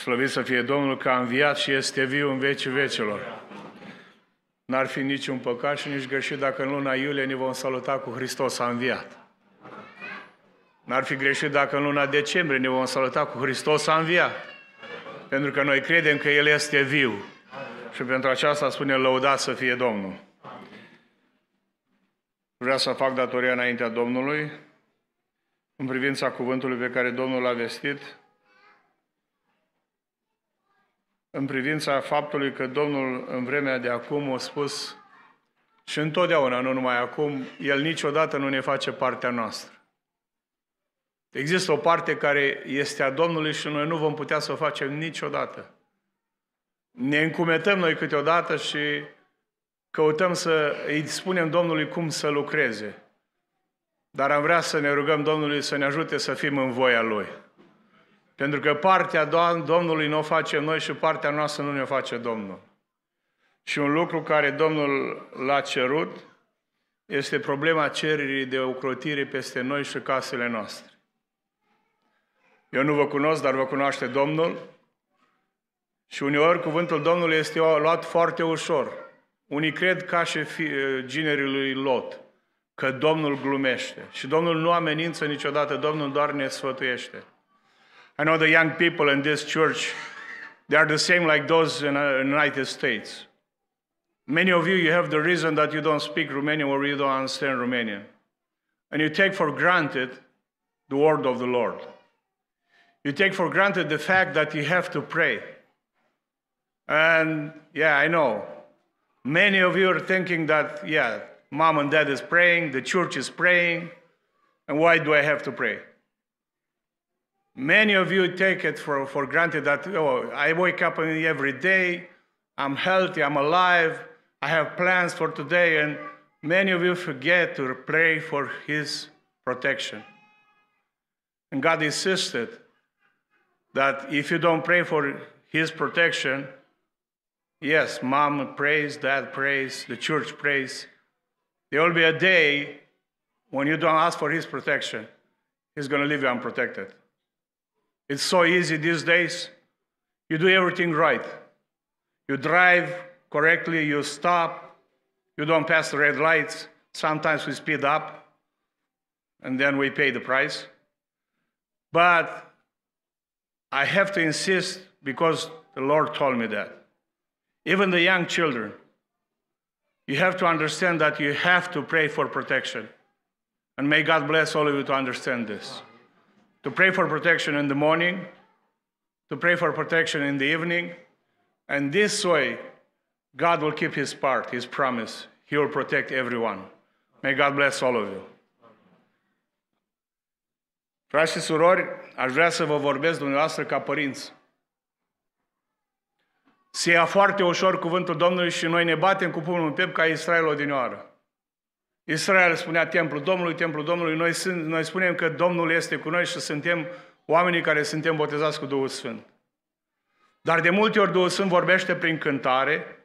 Slăvit să fie Domnul că a înviat și este viu în vecii vecilor. N-ar fi niciun păcat și nici greșit dacă în luna iulie ne vom saluta cu Hristos a înviat. N-ar fi greșit dacă în luna decembrie ne vom saluta cu Hristos a înviat. Pentru că noi credem că El este viu. Și pentru aceasta spune lăudat să fie Domnul. Vreau să fac datoria înaintea Domnului în privința cuvântului pe care Domnul l-a vestit în privința faptului că Domnul în vremea de acum a spus și întotdeauna, nu numai acum, El niciodată nu ne face partea noastră. Există o parte care este a Domnului și noi nu vom putea să o facem niciodată. Ne încumetăm noi câteodată și căutăm să îi spunem Domnului cum să lucreze. Dar am vrea să ne rugăm Domnului să ne ajute să fim în voia Lui. Pentru că partea Domnului nu o facem noi și partea noastră nu ne-o face Domnul. Și un lucru care Domnul l-a cerut este problema cererii de ocrotire peste noi și casele noastre. Eu nu vă cunosc, dar vă cunoaște Domnul și uneori cuvântul Domnului este luat foarte ușor. Unii cred ca și eh, ginerii lui Lot, că Domnul glumește. Și Domnul nu amenință niciodată, Domnul doar ne sfătuiește. I know the young people in this church, they are the same like those in the uh, United States. Many of you, you have the reason that you don't speak Romanian or you don't understand Romanian. And you take for granted the word of the Lord. You take for granted the fact that you have to pray. And yeah, I know. Many of you are thinking that, yeah, mom and dad is praying, the church is praying, and why do I have to pray? Many of you take it for, for granted that, oh, I wake up every day, I'm healthy, I'm alive, I have plans for today, and many of you forget to pray for His protection. And God insisted that if you don't pray for His protection, yes, mom prays, dad prays, the church prays, there will be a day when you don't ask for His protection, He's going to leave you unprotected. It's so easy these days. You do everything right. You drive correctly, you stop, you don't pass the red lights. Sometimes we speed up and then we pay the price. But I have to insist because the Lord told me that. Even the young children, you have to understand that you have to pray for protection. And may God bless all of you to understand this. to pray for protection in the morning, to pray for protection in the evening. And this way, God will keep his part, his promise. He will protect everyone. May God bless all of you. Frați și surori, aș vrea să vă vorbesc dumneavoastră ca părinți. Se ia foarte ușor cuvântul Domnului și noi ne batem cu pumnul în piept ca Israel odinioară. Israel spunea templul Domnului, templul Domnului, noi, sunt, noi spunem că Domnul este cu noi și suntem oamenii care suntem botezați cu Duhul Sfânt. Dar de multe ori Duhul Sfânt vorbește prin cântare,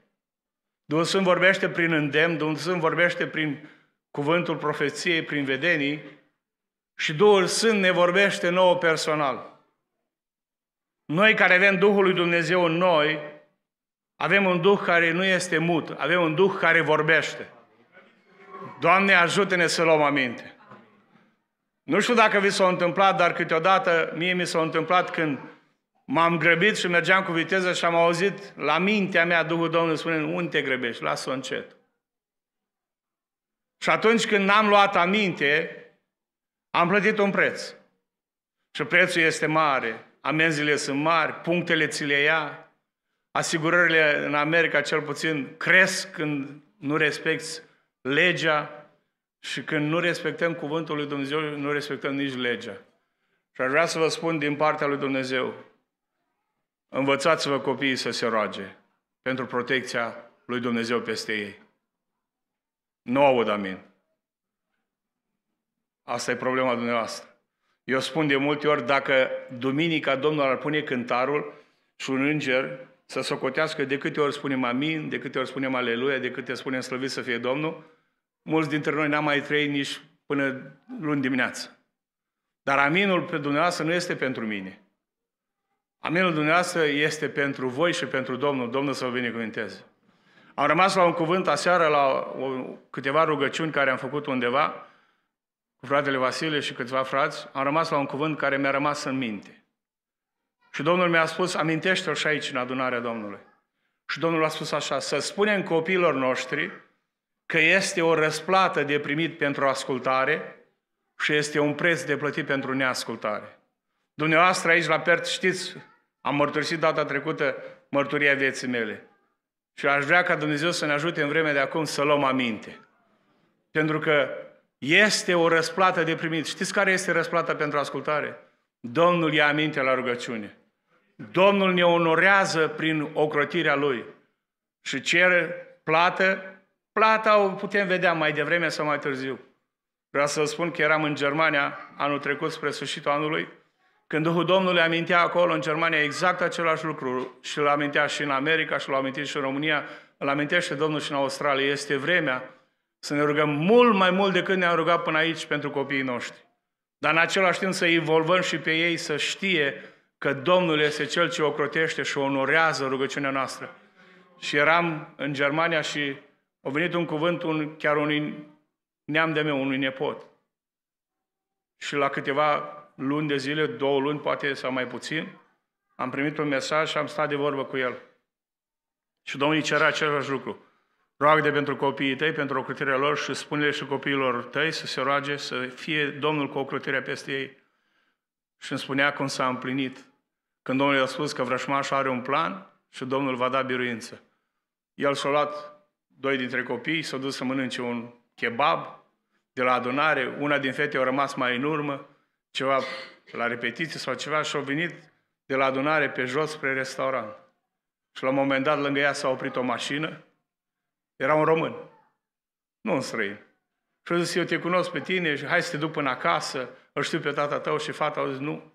Duhul Sfânt vorbește prin îndemn, Duhul Sfânt vorbește prin cuvântul profeției, prin vedenii și Duhul Sfânt ne vorbește nouă personal. Noi care avem Duhul lui Dumnezeu în noi, avem un Duh care nu este mut, avem un Duh care vorbește. Doamne, ajută-ne să luăm aminte. Nu știu dacă vi s-a întâmplat, dar câteodată mie mi s-a întâmplat când m-am grăbit și mergeam cu viteză și am auzit la mintea mea Duhul Domnului spunând, unde te grăbești? Lasă-o încet. Și atunci când n-am luat aminte, am plătit un preț. Și prețul este mare, amenzile sunt mari, punctele ți le ia, asigurările în America cel puțin cresc când nu respecti legea și când nu respectăm cuvântul lui Dumnezeu, nu respectăm nici legea. Și aș vrea să vă spun din partea lui Dumnezeu, învățați-vă copiii să se roage pentru protecția lui Dumnezeu peste ei. Nu aud amin. Asta e problema dumneavoastră. Eu spun de multe ori, dacă duminica Domnul ar pune cântarul și un înger să socotească de câte ori spunem amin, de câte ori spunem aleluia, de câte ori spunem slăvit să fie Domnul, Mulți dintre noi n-am mai trăit nici până luni dimineață. Dar aminul pe dumneavoastră nu este pentru mine. Aminul dumneavoastră este pentru voi și pentru Domnul. Domnul să vă binecuvânteze. Am rămas la un cuvânt aseară, la o, câteva rugăciuni care am făcut undeva, cu fratele Vasile și câțiva frați, am rămas la un cuvânt care mi-a rămas în minte. Și Domnul mi-a spus, amintește-l și aici, în adunarea Domnului. Și Domnul a spus așa, să spunem copiilor noștri, că este o răsplată de primit pentru ascultare și este un preț de plătit pentru neascultare. Dumneavoastră aici la Pert știți, am mărturisit data trecută mărturia vieții mele. Și aș vrea ca Dumnezeu să ne ajute în vremea de acum să luăm aminte. Pentru că este o răsplată de primit. Știți care este răsplata pentru ascultare? Domnul ia aminte la rugăciune. Domnul ne onorează prin ocrotirea Lui și cere plată Plata o putem vedea mai devreme sau mai târziu. Vreau să vă spun că eram în Germania anul trecut, spre sfârșitul anului, când Duhul Domnului amintea acolo, în Germania, exact același lucru și îl amintea și în America și l-a amintit și în România, îl amintește Domnul și în Australia. Este vremea să ne rugăm mult mai mult decât ne-am rugat până aici pentru copiii noștri. Dar în același timp să involvăm și pe ei să știe că Domnul este Cel ce ocrotește și onorează rugăciunea noastră. Și eram în Germania și a venit un cuvânt un, chiar unui neam de meu, unui nepot. Și la câteva luni de zile, două luni poate sau mai puțin, am primit un mesaj și am stat de vorbă cu el. Și Domnul îi cerea același lucru. Roagă pentru copiii tăi, pentru ocrotirea lor și spune-le și copiilor tăi să se roage, să fie Domnul cu ocrotirea peste ei. Și îmi spunea cum s-a împlinit. Când Domnul i-a spus că vrășmașul are un plan și Domnul va da biruință. El s-a luat doi dintre copii s-au dus să mănânce un kebab de la adunare, una din fete a rămas mai în urmă, ceva la repetiție sau ceva și au venit de la adunare pe jos spre restaurant. Și la un moment dat lângă ea s-a oprit o mașină, era un român, nu un străin. Și a zis, eu te cunosc pe tine și hai să te duc până acasă, îl știu pe tata tău și fata a zis, nu,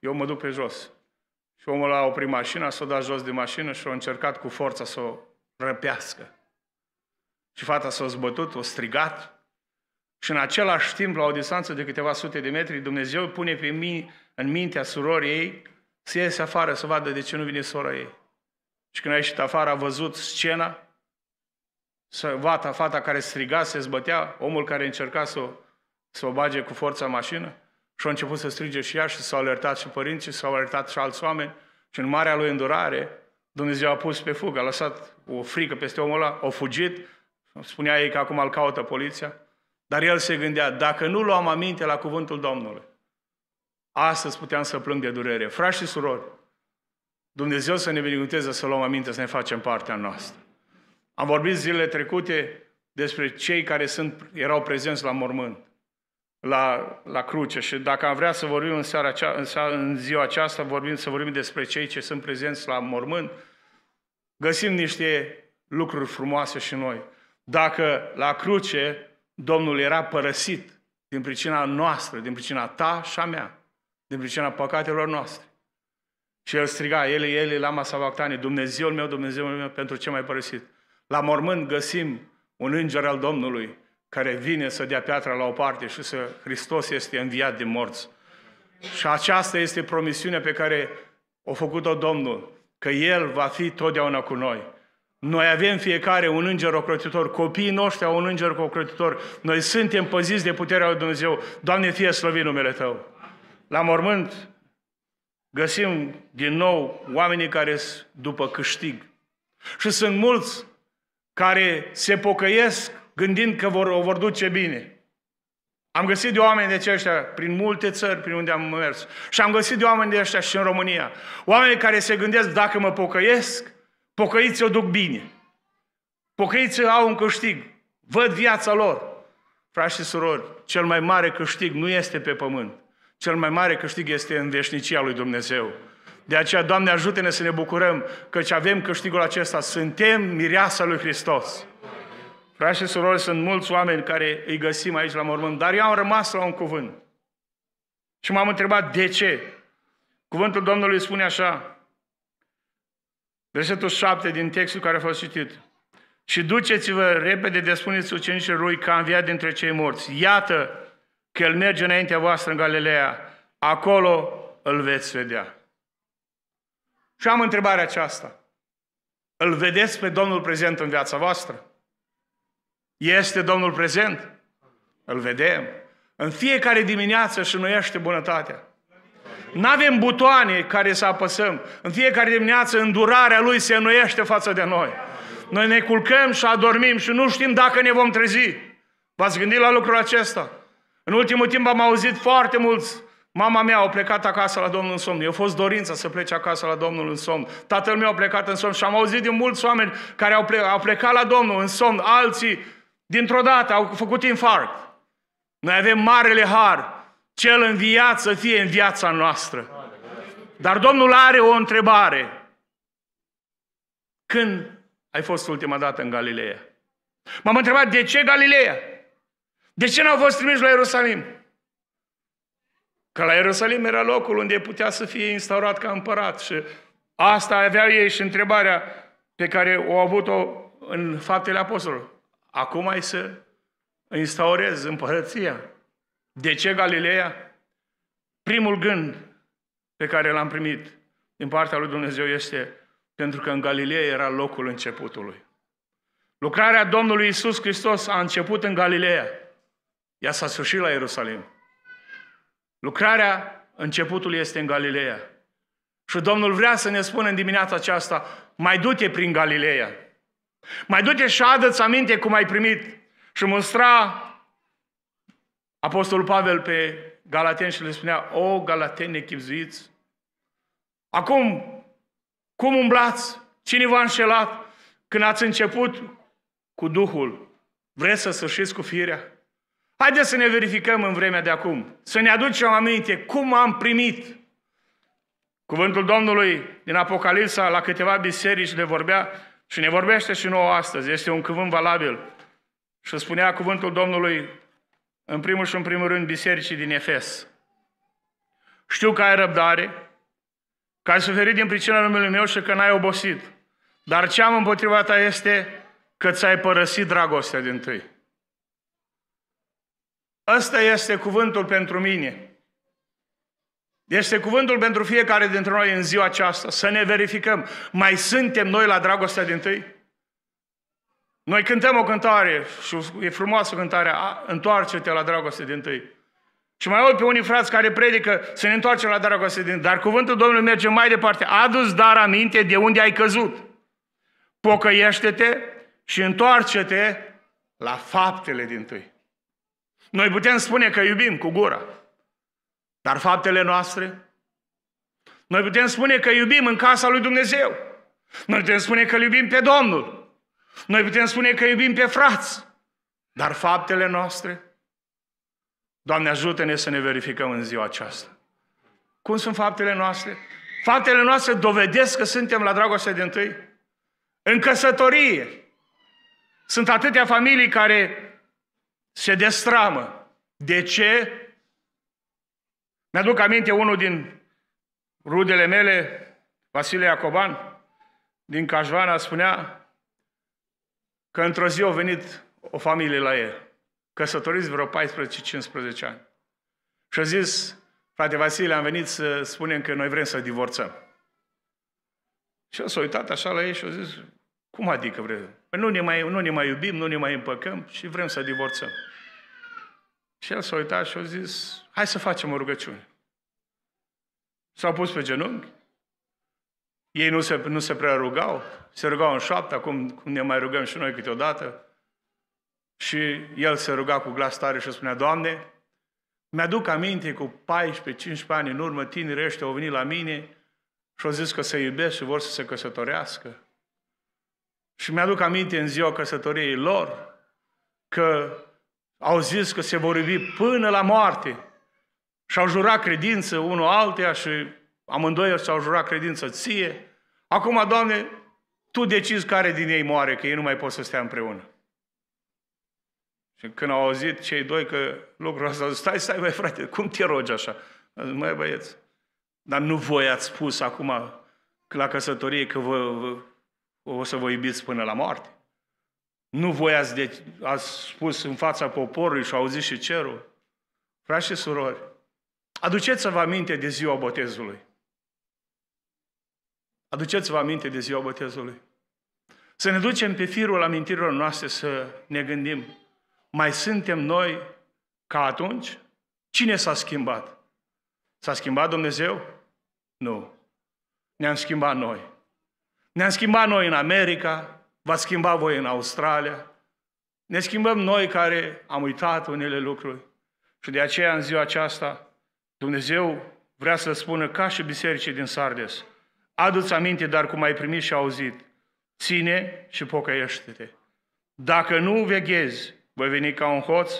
eu mă duc pe jos. Și omul a oprit mașina, s-a dat jos de mașină și a încercat cu forța să o răpească. Și fata s-a zbătut, o strigat. Și în același timp, la o distanță de câteva sute de metri, Dumnezeu pune pe mine, în mintea surorii ei să iese afară să vadă de ce nu vine sora ei. Și când a ieșit afară, a văzut scena, să vata, fata care striga, se zbătea, omul care încerca să o, să o bage cu forța mașină și a început să strige și ea și s-au alertat și părinții, s-au alertat și alți oameni și în marea lui îndurare, Dumnezeu a pus pe fugă, a lăsat o frică peste omul ăla, a fugit, Spunea ei că acum îl caută poliția. Dar el se gândea, dacă nu luam aminte la cuvântul Domnului, astăzi puteam să plâng de durere. Frați și surori, Dumnezeu să ne binecuvânteze să luăm aminte, să ne facem partea noastră. Am vorbit zilele trecute despre cei care sunt, erau prezenți la mormânt, la, la cruce. Și dacă am vrea să vorbim în, seara acea, în, seara, în ziua aceasta, vorbim, să vorbim despre cei ce sunt prezenți la mormânt, găsim niște lucruri frumoase și noi. Dacă la cruce Domnul era părăsit din pricina noastră, din pricina ta și a mea, din pricina păcatelor noastre. Și el striga, ele, ele, lama savactane, Dumnezeul meu, Dumnezeul meu, pentru ce mai părăsit? La mormânt găsim un înger al Domnului care vine să dea piatra la o parte și să Hristos este înviat din morți. Și aceasta este promisiunea pe care o făcut-o Domnul, că El va fi totdeauna cu noi. Noi avem fiecare un înger ocrotitor, copiii noștri au un înger ocrotitor. Noi suntem păziți de puterea lui Dumnezeu. Doamne, fie slăvit numele Tău! La mormânt găsim din nou oamenii care sunt după câștig. Și sunt mulți care se pocăiesc gândind că vor, o vor duce bine. Am găsit de oameni de aceștia prin multe țări prin unde am mers. Și am găsit de oameni de aceștia și în România. Oameni care se gândesc, dacă mă pocăiesc, Pocăiții o duc bine. Pocăiții au un câștig. Văd viața lor. Frați și surori, cel mai mare câștig nu este pe pământ. Cel mai mare câștig este în veșnicia lui Dumnezeu. De aceea, Doamne, ajută-ne să ne bucurăm că ce avem câștigul acesta. Suntem mireasa lui Hristos. Frați și surori, sunt mulți oameni care îi găsim aici la mormânt, dar eu am rămas la un cuvânt. Și m-am întrebat de ce. Cuvântul Domnului spune așa, Versetul 7 din textul care a fost citit. Și duceți-vă repede de spuneți ucenicilor lui că a înviat dintre cei morți. Iată că el merge înaintea voastră în Galileea. Acolo îl veți vedea. Și am întrebarea aceasta. Îl vedeți pe Domnul prezent în viața voastră? Este Domnul prezent? Îl vedem. În fiecare dimineață și noiește bunătatea. Nu avem butoane care să apăsăm. În fiecare dimineață îndurarea Lui se înnoiește față de noi. Noi ne culcăm și adormim și nu știm dacă ne vom trezi. V-ați gândit la lucrul acesta? În ultimul timp am auzit foarte mulți Mama mea a plecat acasă la Domnul în somn. Eu a fost dorința să plece acasă la Domnul în somn. Tatăl meu a plecat în somn și am auzit de mulți oameni care au, ple- au plecat la Domnul în somn. Alții, dintr-o dată, au făcut infarct. Noi avem marele har cel înviat să fie în viața noastră. Dar Domnul are o întrebare. Când ai fost ultima dată în Galileea? M-am întrebat, de ce Galileea? De ce n-au fost trimiși la Ierusalim? Că la Ierusalim era locul unde putea să fie instaurat ca împărat și asta aveau ei și întrebarea pe care o au avut-o în faptele apostolului. Acum ai să instaurezi împărăția. De ce Galileea? Primul gând pe care l-am primit din partea lui Dumnezeu este pentru că în Galileea era locul începutului. Lucrarea Domnului Isus Hristos a început în Galileea. Ea s-a sfârșit la Ierusalim. Lucrarea începutului este în Galileea. Și Domnul vrea să ne spună în dimineața aceasta, mai du-te prin Galileea. Mai du-te și adă-ți aminte cum ai primit. Și mustra Apostolul Pavel pe Galateni și le spunea, o, Galateni nechipzuiți, acum, cum umblați? Cine v-a înșelat când ați început cu Duhul? Vreți să sfârșiți cu firea? Haideți să ne verificăm în vremea de acum, să ne aducem aminte cum am primit. Cuvântul Domnului din Apocalipsa la câteva biserici le vorbea și ne vorbește și nouă astăzi. Este un cuvânt valabil. Și spunea cuvântul Domnului în primul și în primul rând bisericii din Efes. Știu că ai răbdare, că ai suferit din pricina numelui meu și că n-ai obosit. Dar ce am împotriva ta este că ți-ai părăsit dragostea din tâi. Ăsta este cuvântul pentru mine. Este cuvântul pentru fiecare dintre noi în ziua aceasta, să ne verificăm. Mai suntem noi la dragostea din tâi? Noi cântăm o cântare și e frumoasă cântarea, întoarce-te la dragoste din tâi. Și mai au pe unii frați care predică să ne întoarcem la dragoste din Dar cuvântul Domnului merge mai departe. Adu-ți dar aminte de unde ai căzut. Pocăiește-te și întoarce-te la faptele din tâi. Noi putem spune că iubim cu gura, dar faptele noastre? Noi putem spune că iubim în casa lui Dumnezeu. Noi putem spune că iubim pe Domnul. Noi putem spune că iubim pe frați, dar faptele noastre, Doamne ajută-ne să ne verificăm în ziua aceasta. Cum sunt faptele noastre? Faptele noastre dovedesc că suntem la dragoste de întâi? În căsătorie. Sunt atâtea familii care se destramă. De ce? Mi-aduc aminte unul din rudele mele, Vasile Iacoban, din Cajvana, spunea că într-o zi au venit o familie la el, căsătoriți vreo 14-15 ani. Și a zis, frate Vasile, am venit să spunem că noi vrem să divorțăm. Și el s-a uitat așa la ei și a zis, cum adică vrem? Păi nu ne, mai, nu ne mai iubim, nu ne mai împăcăm și vrem să divorțăm. Și el s-a uitat și a zis, hai să facem o rugăciune. S-au pus pe genunchi ei nu se, nu se prea rugau, se rugau în șoaptă, acum cum ne mai rugăm și noi câteodată. Și el se ruga cu glas tare și spunea, Doamne, mi-aduc aminte cu 14-15 ani în urmă, tinerii ăștia au venit la mine și au zis că se iubesc și vor să se căsătorească. Și mi-aduc aminte în ziua căsătoriei lor că au zis că se vor iubi până la moarte și au jurat credință unul altuia și Amândoi s-au jurat credință ție. Acum, Doamne, Tu decizi care din ei moare, că ei nu mai pot să stea împreună. Și când au auzit cei doi că lucrul ăsta, stai, stai, mai frate, cum te rogi așa? Mai băieți, dar nu voi ați spus acum la căsătorie că vă, vă, o să vă iubiți până la moarte. Nu voi ați, de, ați spus în fața poporului și auzit și cerul. Frați și surori, aduceți-vă aminte de ziua botezului. Aduceți-vă aminte de ziua botezului. Să ne ducem pe firul amintirilor noastre să ne gândim. Mai suntem noi ca atunci? Cine s-a schimbat? S-a schimbat Dumnezeu? Nu. Ne-am schimbat noi. Ne-am schimbat noi în America, v-ați schimbat voi în Australia. Ne schimbăm noi care am uitat unele lucruri. Și de aceea, în ziua aceasta, Dumnezeu vrea să spună ca și bisericii din Sardes – Adu-ți aminte, dar cum ai primit și auzit, ține și pocăiește-te. Dacă nu veghezi, voi veni ca un hoț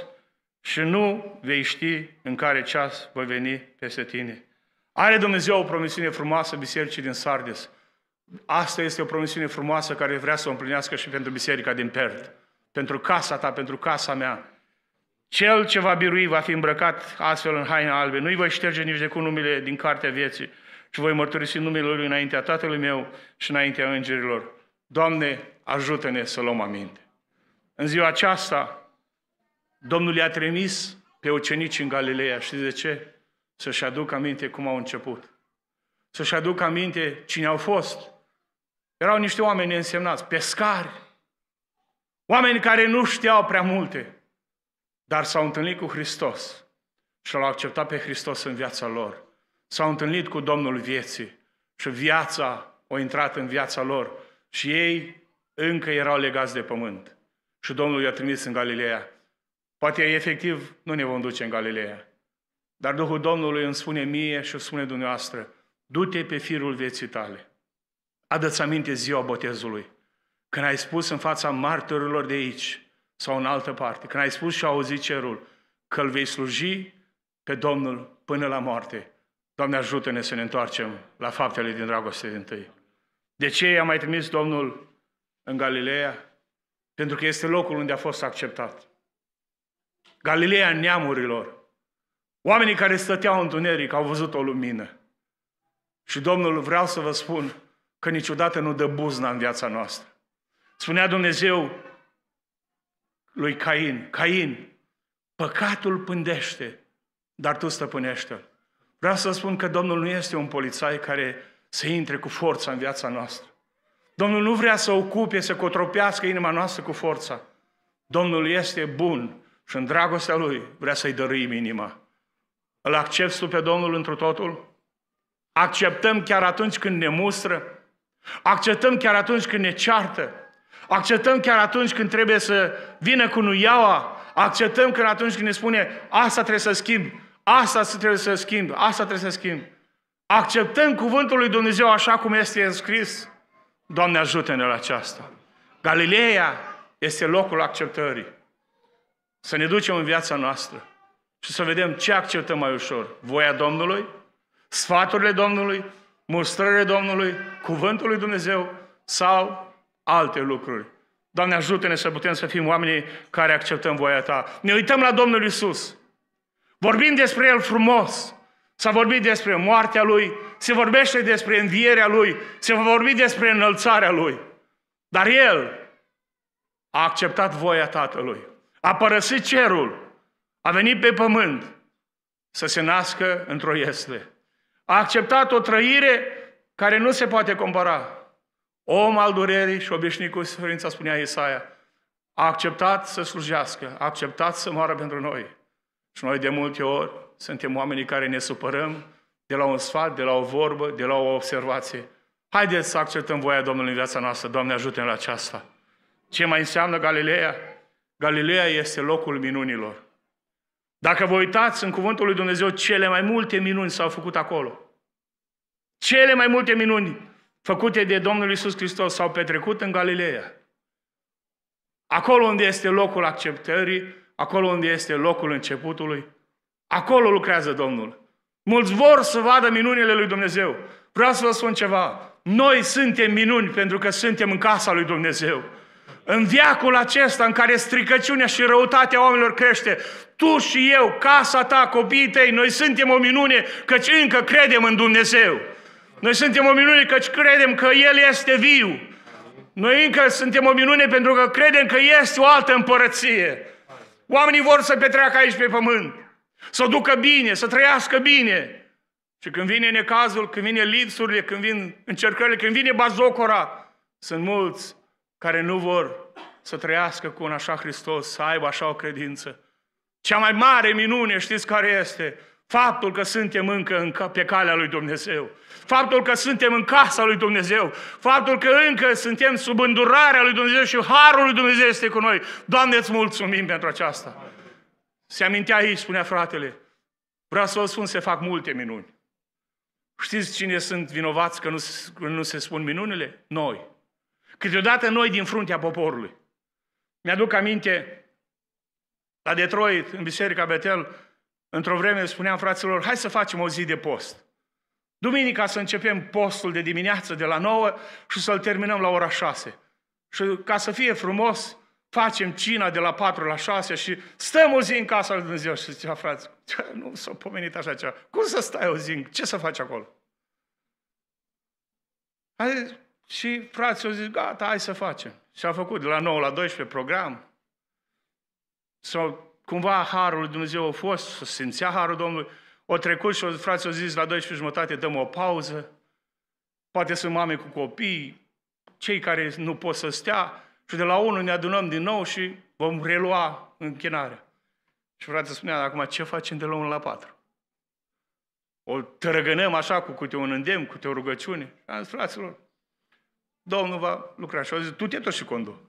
și nu vei ști în care ceas voi veni peste tine. Are Dumnezeu o promisiune frumoasă bisericii din Sardes. Asta este o promisiune frumoasă care vrea să o împlinească și pentru biserica din Pert. Pentru casa ta, pentru casa mea. Cel ce va birui va fi îmbrăcat astfel în haine albe. Nu-i voi șterge nici de cu numele din cartea vieții și voi mărturisi numele Lui înaintea Tatălui meu și înaintea îngerilor. Doamne, ajută-ne să luăm aminte. În ziua aceasta, Domnul i-a trimis pe ucenici în Galileea. Știți de ce? Să-și aduc aminte cum au început. Să-și aduc aminte cine au fost. Erau niște oameni însemnați, pescari, oameni care nu știau prea multe, dar s-au întâlnit cu Hristos și l-au acceptat pe Hristos în viața lor s-au întâlnit cu Domnul vieții și viața a intrat în viața lor și ei încă erau legați de pământ. Și Domnul i-a trimis în Galileea. Poate efectiv nu ne vom duce în Galileea. Dar Duhul Domnului îmi spune mie și spune dumneavoastră, du-te pe firul vieții tale. Adă-ți aminte ziua botezului, când ai spus în fața martorilor de aici sau în altă parte, când ai spus și auzit cerul că îl vei sluji pe Domnul până la moarte Doamne, ajută-ne să ne întoarcem la faptele din dragoste din tâi. De ce i-a mai trimis Domnul în Galileea? Pentru că este locul unde a fost acceptat. Galileea neamurilor. Oamenii care stăteau în tuneric au văzut o lumină. Și Domnul, vreau să vă spun că niciodată nu dă buzna în viața noastră. Spunea Dumnezeu lui Cain, Cain, păcatul pândește, dar tu stăpânește-l. Vreau să spun că Domnul nu este un polițai care să intre cu forța în viața noastră. Domnul nu vrea să ocupe, să cotropească inima noastră cu forța. Domnul este bun și în dragostea Lui vrea să-i dăruim inima. Îl accepți tu pe Domnul întru totul? Acceptăm chiar atunci când ne mustră? Acceptăm chiar atunci când ne ceartă? Acceptăm chiar atunci când trebuie să vină cu nuiaua? Acceptăm când atunci când ne spune asta trebuie să schimb. Asta trebuie să schimb, asta trebuie să schimb. Acceptăm cuvântul lui Dumnezeu așa cum este înscris. Doamne, ajută-ne la aceasta. Galileea este locul acceptării. Să ne ducem în viața noastră și să vedem ce acceptăm mai ușor. Voia Domnului, sfaturile Domnului, mustrările Domnului, cuvântul lui Dumnezeu sau alte lucruri. Doamne, ajută-ne să putem să fim oamenii care acceptăm voia Ta. Ne uităm la Domnul Isus. Vorbind despre El frumos. S-a vorbit despre moartea Lui, se vorbește despre învierea Lui, se va vorbi despre înălțarea Lui. Dar El a acceptat voia Tatălui. A părăsit cerul, a venit pe pământ să se nască într-o iesle. A acceptat o trăire care nu se poate compara. Om al durerii și obișnuit cu suferința, spunea Isaia, a acceptat să slujească, a acceptat să moară pentru noi. Și noi de multe ori suntem oamenii care ne supărăm de la un sfat, de la o vorbă, de la o observație. Haideți să acceptăm voia Domnului în viața noastră. Doamne, ajută la aceasta. Ce mai înseamnă Galileea? Galileea este locul minunilor. Dacă vă uitați în cuvântul lui Dumnezeu, cele mai multe minuni s-au făcut acolo. Cele mai multe minuni făcute de Domnul Isus Hristos s-au petrecut în Galileea. Acolo unde este locul acceptării, acolo unde este locul începutului, acolo lucrează Domnul. Mulți vor să vadă minunile lui Dumnezeu. Vreau să vă spun ceva. Noi suntem minuni pentru că suntem în casa lui Dumnezeu. În viacul acesta în care stricăciunea și răutatea oamenilor crește, tu și eu, casa ta, copiii tăi, noi suntem o minune căci încă credem în Dumnezeu. Noi suntem o minune căci credem că El este viu. Noi încă suntem o minune pentru că credem că este o altă împărăție. Oamenii vor să petreacă aici pe pământ, să ducă bine, să trăiască bine. Și când vine necazul, când vine lipsurile, când vin încercările, când vine bazocora, sunt mulți care nu vor să trăiască cu un așa Hristos, să aibă așa o credință. Cea mai mare minune, știți care este? Faptul că suntem încă în, pe calea lui Dumnezeu, faptul că suntem în casa lui Dumnezeu, faptul că încă suntem sub îndurarea lui Dumnezeu și harul lui Dumnezeu este cu noi. Doamne, îți mulțumim pentru aceasta. Se amintea aici, spunea fratele, vreau să vă spun, se fac multe minuni. Știți cine sunt vinovați că nu, că nu se spun minunile? Noi. Câteodată noi din fruntea poporului. Mi-aduc aminte la Detroit, în Biserica Betel, Într-o vreme spuneam fraților, hai să facem o zi de post. Duminica să începem postul de dimineață de la 9 și să-l terminăm la ora 6. Și ca să fie frumos, facem cina de la 4 la 6 și stăm o zi în casa lui Dumnezeu. Și zicea, frate, nu s-a pomenit așa ceva. Cum să stai o zi? Ce să faci acolo? A și frații au zis, gata, hai să facem. Și a făcut de la 9 la 12 program. S-au cumva harul lui Dumnezeu a fost, să simțea harul Domnului, o trecut și frate au zis la 12 jumătate dăm o pauză, poate sunt mame cu copii, cei care nu pot să stea și de la unul ne adunăm din nou și vom relua închinarea. Și fratele spunea, acum ce facem de la unul la patru? O tărăgânăm așa cu câte un îndemn, cu câte o rugăciune. Și am zis, fraților, Domnul va lucra. Și au zis, tu te tot și condu.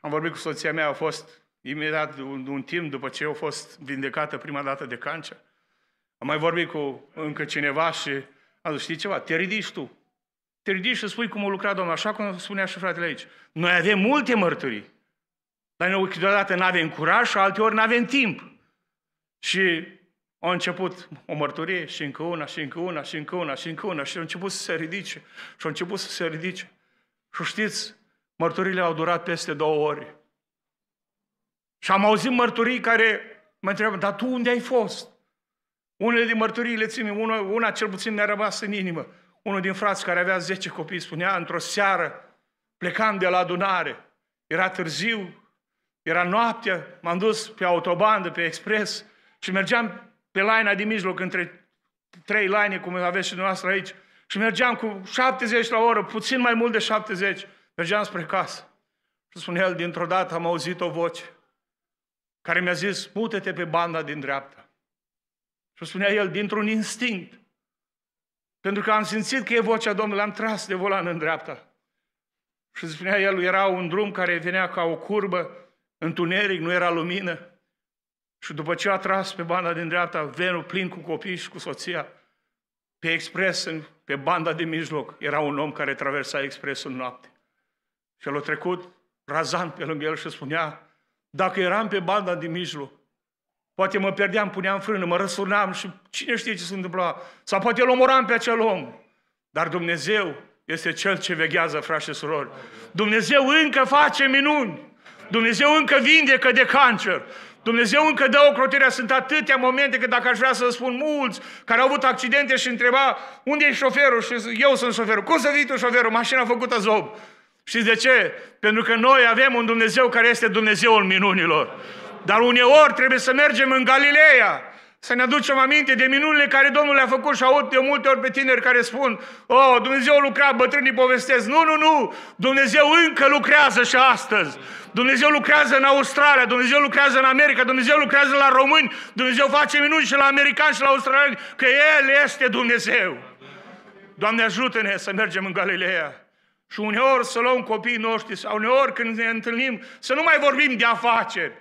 Am vorbit cu soția mea, a fost imediat un, un timp după ce eu fost vindecată prima dată de cancer. Am mai vorbit cu încă cineva și am zis, știi ceva, te ridici tu. Te ridici și spui cum a lucrat Domnul, așa cum spunea și fratele aici. Noi avem multe mărturii, dar noi câteodată nu avem curaj și alteori nu avem timp. Și au început o mărturie și încă una, și încă una, și încă una, și încă una, și au început să se ridice, și au început să se ridice. Și știți, mărturile au durat peste două ore. Și am auzit mărturii care mă întreabă, dar tu unde ai fost? Unele din mărturiile țin, una, una cel puțin mi-a rămas în inimă. Unul din frați care avea 10 copii spunea, într-o seară, plecam de la adunare, era târziu, era noaptea, m-am dus pe autobandă, pe expres și mergeam pe laina din mijloc, între trei laine, cum aveți și dumneavoastră aici, și mergeam cu 70 la oră, puțin mai mult de 70, mergeam spre casă. Și spune el, dintr-o dată am auzit o voce care mi-a zis, mută-te pe banda din dreapta. Și spunea el, dintr-un instinct, pentru că am simțit că e vocea Domnului, l-am tras de volan în dreapta. Și spunea el, era un drum care venea ca o curbă, întuneric, nu era lumină. Și după ce a tras pe banda din dreapta, venul plin cu copii și cu soția, pe expres, pe banda de mijloc, era un om care traversa expresul noapte. Și el a trecut razant pe lângă el și spunea, dacă eram pe banda din mijloc, poate mă pierdeam, puneam frână, mă răsunam și cine știe ce se întâmpla. Sau poate îl omoram pe acel om. Dar Dumnezeu este Cel ce veghează, frați și surori. Dumnezeu încă face minuni. Dumnezeu încă vindecă de cancer. Dumnezeu încă dă o crotirea. Sunt atâtea momente că dacă aș vrea să spun mulți care au avut accidente și întreba unde e șoferul și eu sunt șoferul. Cum să vii tu șoferul? Mașina a făcut azob. Și de ce? Pentru că noi avem un Dumnezeu care este Dumnezeul minunilor. Dar uneori trebuie să mergem în Galileea, să ne aducem aminte de minunile care Domnul le-a făcut și aud de multe ori pe tineri care spun Oh, Dumnezeu lucra, bătrânii povestesc. Nu, nu, nu! Dumnezeu încă lucrează și astăzi. Dumnezeu lucrează în Australia, Dumnezeu lucrează în America, Dumnezeu lucrează la români, Dumnezeu face minuni și la americani și la australieni, că El este Dumnezeu. Doamne ajută-ne să mergem în Galileea și uneori să luăm copiii noștri sau uneori când ne întâlnim să nu mai vorbim de afaceri,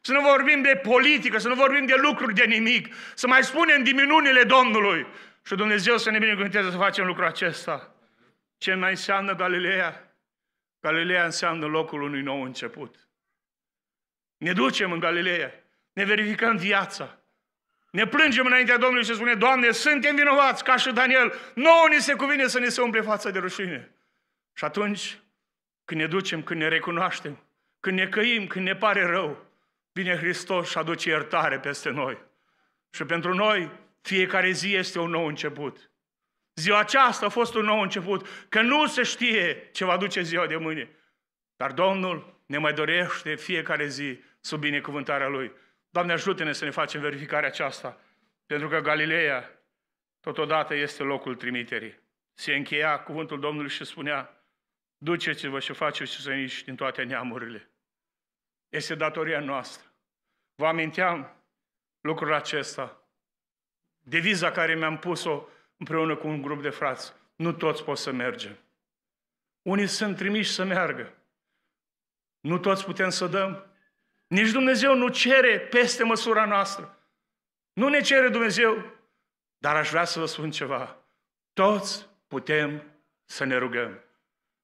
să nu vorbim de politică, să nu vorbim de lucruri de nimic, să mai spunem diminunile Domnului. Și Dumnezeu să ne binecuvânteze să facem lucrul acesta. Ce mai înseamnă Galileea? Galileea înseamnă locul unui nou început. Ne ducem în Galileea, ne verificăm viața, ne plângem înaintea Domnului și spune, Doamne, suntem vinovați, ca și Daniel, nouă ni se cuvine să ne se umple fața de rușine. Și atunci, când ne ducem, când ne recunoaștem, când ne căim, când ne pare rău, vine Hristos și aduce iertare peste noi. Și pentru noi, fiecare zi este un nou început. Ziua aceasta a fost un nou început, că nu se știe ce va duce ziua de mâine. Dar Domnul ne mai dorește fiecare zi sub binecuvântarea Lui. Doamne, ajută-ne să ne facem verificarea aceasta, pentru că Galileea totodată este locul trimiterii. Se încheia cuvântul Domnului și spunea, Duceți-vă și faceți ucenici din toate neamurile. Este datoria noastră. Vă aminteam lucrul acesta. Deviza care mi-am pus-o împreună cu un grup de frați. Nu toți pot să mergem. Unii sunt trimiși să meargă. Nu toți putem să dăm. Nici Dumnezeu nu cere peste măsura noastră. Nu ne cere Dumnezeu. Dar aș vrea să vă spun ceva. Toți putem să ne rugăm.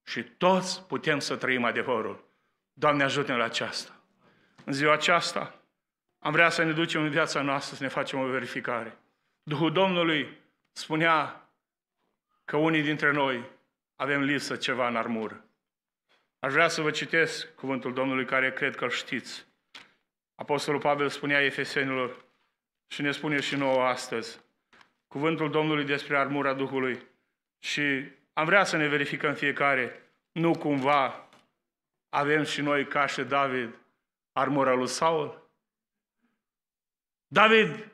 Și toți putem să trăim adevărul. Doamne, ajută-ne la aceasta. În ziua aceasta am vrea să ne ducem în viața noastră, să ne facem o verificare. Duhul Domnului spunea că unii dintre noi avem lipsă ceva în armură. Aș vrea să vă citesc cuvântul Domnului care cred că îl știți. Apostolul Pavel spunea Efesenilor și ne spune și nouă astăzi cuvântul Domnului despre armura Duhului și am vrea să ne verificăm fiecare, nu cumva avem și noi, ca și David, armura lui Saul? David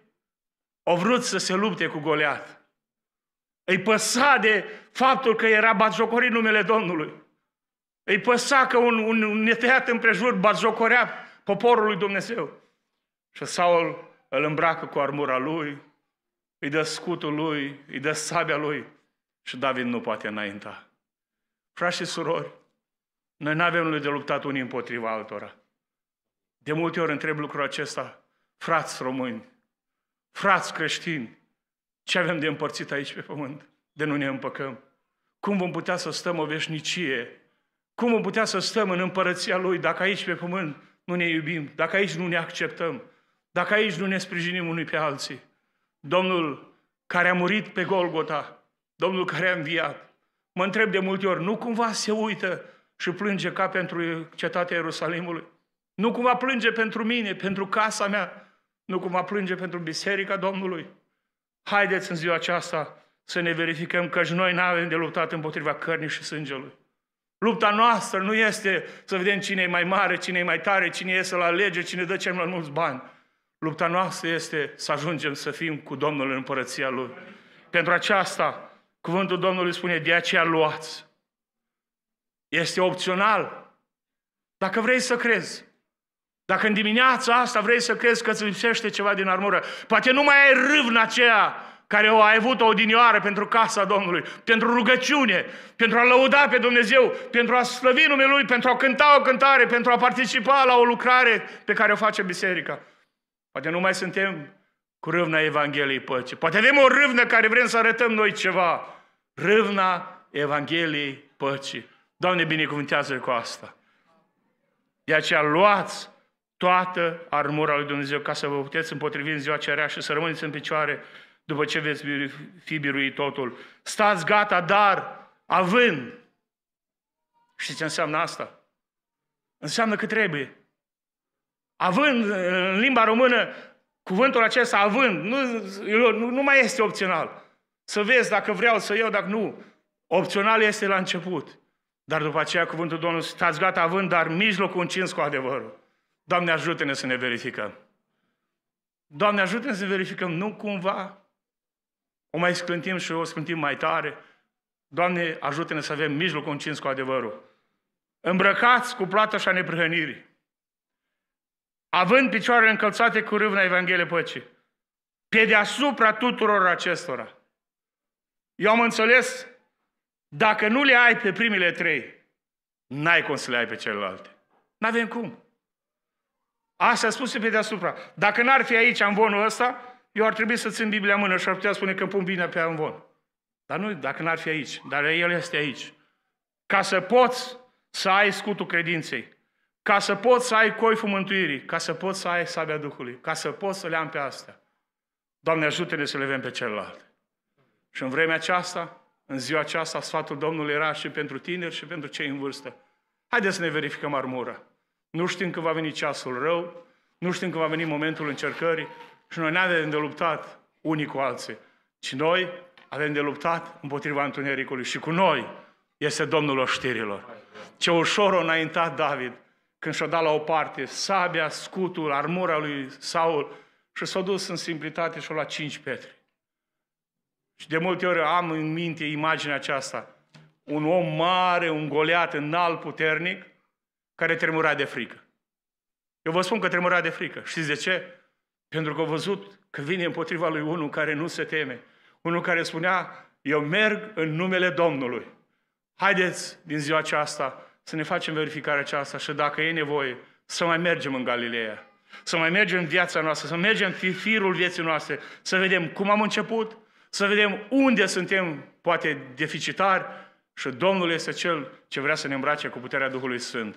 a vrut să se lupte cu Goliat. Îi păsa de faptul că era batjocorit numele Domnului. Îi păsa că un, un, neteat împrejur batjocorea poporul lui Dumnezeu. Și Saul îl îmbracă cu armura lui, îi dă scutul lui, îi dă sabia lui și David nu poate înainta. Frați și surori, noi nu avem de luptat unii împotriva altora. De multe ori întreb lucrul acesta, frați români, frați creștini, ce avem de împărțit aici pe pământ? De nu ne împăcăm. Cum vom putea să stăm o veșnicie? Cum vom putea să stăm în împărăția Lui dacă aici pe pământ nu ne iubim, dacă aici nu ne acceptăm, dacă aici nu ne sprijinim unii pe alții? Domnul care a murit pe Golgota, Domnul care a înviat. Mă întreb de multe ori, nu cumva se uită și plânge ca pentru cetatea Ierusalimului? Nu cumva plânge pentru mine, pentru casa mea? Nu cumva plânge pentru biserica Domnului? Haideți în ziua aceasta să ne verificăm că și noi nu avem de luptat împotriva cărnii și sângelui. Lupta noastră nu este să vedem cine e mai mare, cine e mai tare, cine iese la lege, cine dă cel mai mulți bani. Lupta noastră este să ajungem să fim cu Domnul în împărăția Lui. Pentru aceasta Cuvântul Domnului spune, de aceea luați. Este opțional. Dacă vrei să crezi, dacă în dimineața asta vrei să crezi că îți lipsește ceva din armură, poate nu mai ai râvna aceea care o ai avut-o odinioară pentru casa Domnului, pentru rugăciune, pentru a lăuda pe Dumnezeu, pentru a slăvi numele Lui, pentru a cânta o cântare, pentru a participa la o lucrare pe care o face biserica. Poate nu mai suntem cu râvna Evangheliei păcii. Poate avem o râvnă care vrem să arătăm noi ceva. Râvna Evangheliei păcii. Doamne, binecuvântează cu asta. De aceea luați toată armura lui Dumnezeu ca să vă puteți împotrivi în ziua cerea și să rămâneți în picioare după ce veți fi biruit totul. Stați gata, dar având. Și ce înseamnă asta? Înseamnă că trebuie. Având în limba română Cuvântul acesta, având, nu, nu, nu mai este opțional. Să vezi dacă vreau să iau, dacă nu. Opțional este la început. Dar după aceea cuvântul Domnului, stați gata având, dar mijlocul încins cu adevărul. Doamne, ajută-ne să ne verificăm. Doamne, ajută-ne să ne verificăm, nu cumva o mai scântim și o scântim mai tare. Doamne, ajută-ne să avem mijlocul încins cu adevărul. Îmbrăcați cu plata și a neprihănirii având picioarele încălțate cu râvna Evangheliei, Păcii. Pe deasupra tuturor acestora. Eu am înțeles, dacă nu le ai pe primele trei, n-ai cum să le ai pe celelalte. N-avem cum. Asta spus pe deasupra. Dacă n-ar fi aici amvonul ăsta, eu ar trebui să țin Biblia în mână și ar putea spune că pun bine pe amvon. Dar nu, dacă n-ar fi aici. Dar el este aici. Ca să poți să ai scutul credinței. Ca să poți să ai coiful mântuirii, ca să poți să ai sabia Duhului, ca să poți să le am pe astea. Doamne, ajută-ne să le avem pe celălalt. Și în vremea aceasta, în ziua aceasta, sfatul Domnului era și pentru tineri și pentru cei în vârstă. Haideți să ne verificăm armura. Nu știm când va veni ceasul rău, nu știm când va veni momentul încercării și noi nu avem de luptat unii cu alții, ci noi avem de luptat împotriva întunericului și cu noi este Domnul oștirilor. Ce ușor a înaintat David când și-a dat la o parte sabia, scutul, armura lui Saul și s-a dus în simplitate și-a luat cinci pietre. Și de multe ori am în minte imaginea aceasta. Un om mare, un goleat înalt, puternic, care tremura de frică. Eu vă spun că tremura de frică. Știți de ce? Pentru că a văzut că vine împotriva lui unul care nu se teme. Unul care spunea, eu merg în numele Domnului. Haideți din ziua aceasta să ne facem verificarea aceasta și dacă e nevoie, să mai mergem în Galileea, să mai mergem în viața noastră, să mergem în firul vieții noastre, să vedem cum am început, să vedem unde suntem poate deficitari și Domnul este Cel ce vrea să ne îmbrace cu puterea Duhului Sfânt.